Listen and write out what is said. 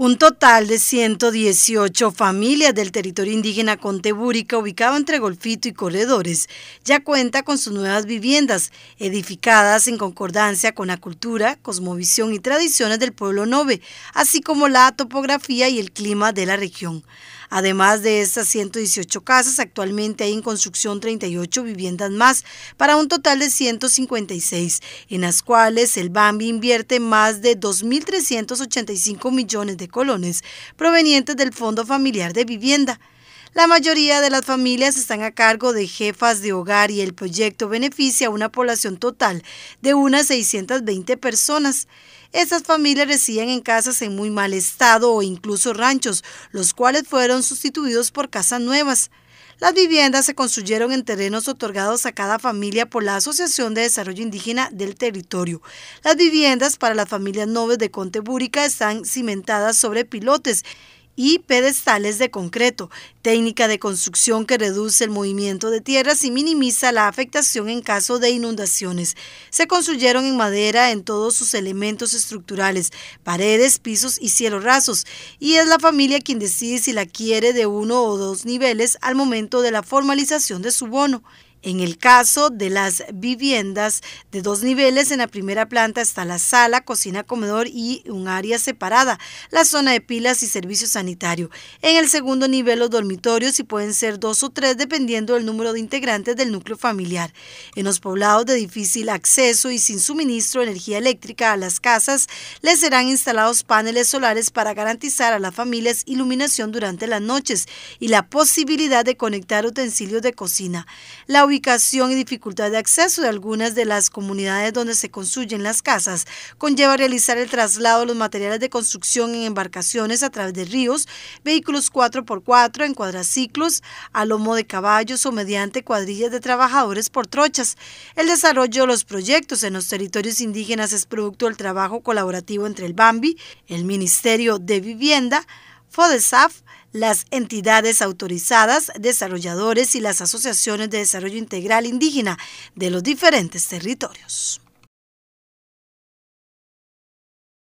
Un total de 118 familias del territorio indígena contebúrica ubicado entre Golfito y Corredores ya cuenta con sus nuevas viviendas, edificadas en concordancia con la cultura, cosmovisión y tradiciones del pueblo Nove, así como la topografía y el clima de la región. Además de estas 118 casas, actualmente hay en construcción 38 viviendas más para un total de 156, en las cuales el Bambi invierte más de 2.385 millones de colones provenientes del Fondo Familiar de Vivienda. La mayoría de las familias están a cargo de jefas de hogar y el proyecto beneficia a una población total de unas 620 personas. Estas familias residían en casas en muy mal estado o incluso ranchos, los cuales fueron sustituidos por casas nuevas. Las viviendas se construyeron en terrenos otorgados a cada familia por la Asociación de Desarrollo Indígena del Territorio. Las viviendas para las familias nobles de Contebúrica están cimentadas sobre pilotes y pedestales de concreto, técnica de construcción que reduce el movimiento de tierras y minimiza la afectación en caso de inundaciones. Se construyeron en madera en todos sus elementos estructurales, paredes, pisos y cielos rasos, y es la familia quien decide si la quiere de uno o dos niveles al momento de la formalización de su bono. En el caso de las viviendas de dos niveles, en la primera planta está la sala, cocina, comedor y un área separada, la zona de pilas y servicio sanitario. En el segundo nivel, los dormitorios y pueden ser dos o tres dependiendo del número de integrantes del núcleo familiar. En los poblados de difícil acceso y sin suministro de energía eléctrica a las casas, les serán instalados paneles solares para garantizar a las familias iluminación durante las noches y la posibilidad de conectar utensilios de cocina ubicación y dificultad de acceso de algunas de las comunidades donde se construyen las casas conlleva realizar el traslado de los materiales de construcción en embarcaciones a través de ríos, vehículos 4x4 en cuadraciclos, a lomo de caballos o mediante cuadrillas de trabajadores por trochas. El desarrollo de los proyectos en los territorios indígenas es producto del trabajo colaborativo entre el BAMBI, el Ministerio de Vivienda, FODESAF, las entidades autorizadas, desarrolladores y las asociaciones de desarrollo integral indígena de los diferentes territorios.